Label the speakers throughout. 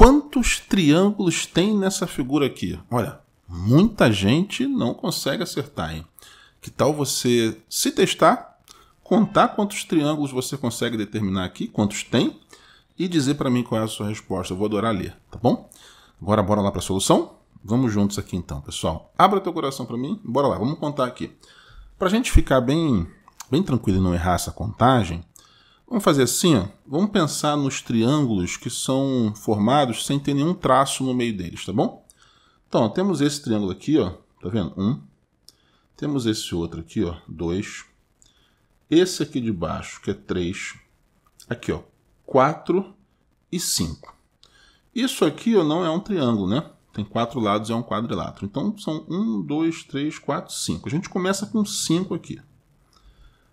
Speaker 1: Quantos triângulos tem nessa figura aqui? Olha, muita gente não consegue acertar, hein? Que tal você se testar, contar quantos triângulos você consegue determinar aqui, quantos tem, e dizer para mim qual é a sua resposta. Eu vou adorar ler, tá bom? Agora bora lá para a solução? Vamos juntos aqui então, pessoal. Abra teu coração para mim, bora lá, vamos contar aqui. Para a gente ficar bem, bem tranquilo e não errar essa contagem, Vamos fazer assim, ó. vamos pensar nos triângulos que são formados sem ter nenhum traço no meio deles, tá bom? Então, ó, temos esse triângulo aqui, ó, tá vendo? Um. Temos esse outro aqui, ó, dois. Esse aqui de baixo, que é três. Aqui, ó, quatro e cinco. Isso aqui ó, não é um triângulo, né? Tem quatro lados, é um quadrilátero. Então, são um, dois, três, quatro, cinco. A gente começa com cinco aqui.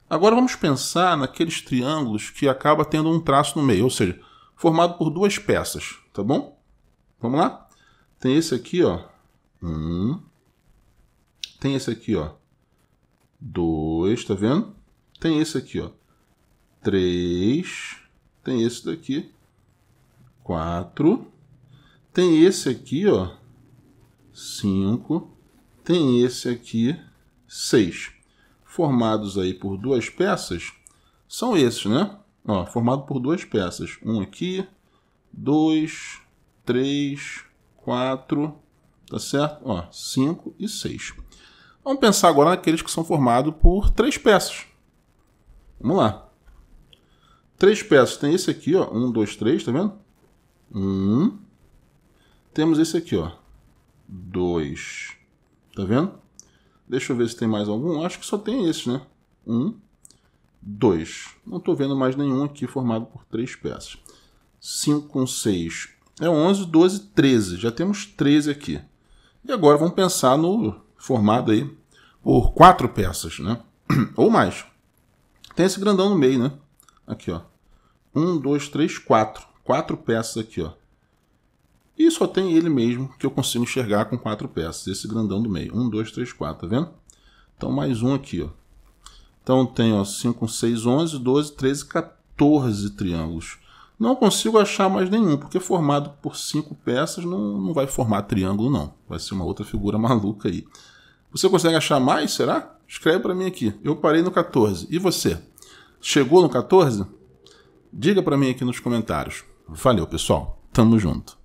Speaker 1: Agora vamos pensar naqueles triângulos que acaba tendo um traço no meio, ou seja, formado por duas peças, tá bom? Vamos lá? Tem esse aqui, ó. Um. Tem esse aqui, ó. Dois, tá vendo? Tem esse aqui, ó. Três. Tem esse daqui. Quatro. Tem esse aqui, ó. Cinco. Tem esse aqui. Seis formados aí por duas peças são esses, né? Ó, formado por duas peças. Um aqui, dois, três, quatro, tá certo? Ó, cinco e seis. Vamos pensar agora naqueles que são formados por três peças. Vamos lá. Três peças. Tem esse aqui, ó. Um, dois, três, tá vendo? Um. Temos esse aqui, ó. Dois. Tá vendo? Deixa eu ver se tem mais algum. Acho que só tem esse, né? Um, dois. Não estou vendo mais nenhum aqui formado por três peças. Cinco com seis. É 11, 12, 13. Já temos 13 aqui. E agora vamos pensar no formado aí por quatro peças, né? Ou mais. Tem esse grandão no meio, né? Aqui, ó. Um, dois, três, quatro. Quatro peças aqui, ó só tem ele mesmo que eu consigo enxergar com quatro peças. Esse grandão do meio. Um, dois, três, quatro, tá vendo? Então, mais um aqui, ó. Então, tem ó, 5, 6, 11, 12, 13, 14 triângulos. Não consigo achar mais nenhum, porque formado por cinco peças não, não vai formar triângulo, não. Vai ser uma outra figura maluca aí. Você consegue achar mais, será? Escreve para mim aqui. Eu parei no 14. E você? Chegou no 14? Diga para mim aqui nos comentários. Valeu, pessoal. Tamo junto.